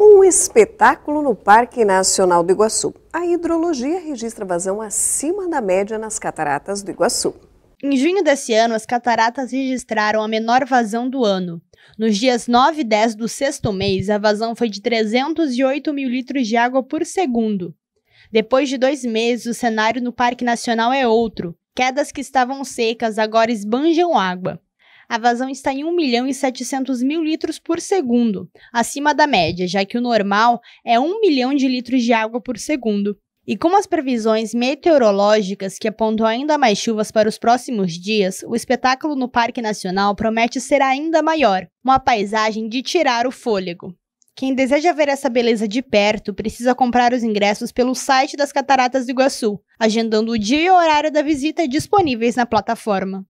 Um espetáculo no Parque Nacional do Iguaçu. A hidrologia registra vazão acima da média nas cataratas do Iguaçu. Em junho desse ano, as cataratas registraram a menor vazão do ano. Nos dias 9 e 10 do sexto mês, a vazão foi de 308 mil litros de água por segundo. Depois de dois meses, o cenário no Parque Nacional é outro. Quedas que estavam secas agora esbanjam água a vazão está em 1 milhão e 700 mil litros por segundo, acima da média, já que o normal é 1 milhão de litros de água por segundo. E com as previsões meteorológicas que apontam ainda mais chuvas para os próximos dias, o espetáculo no Parque Nacional promete ser ainda maior, uma paisagem de tirar o fôlego. Quem deseja ver essa beleza de perto precisa comprar os ingressos pelo site das Cataratas do Iguaçu, agendando o dia e o horário da visita disponíveis na plataforma.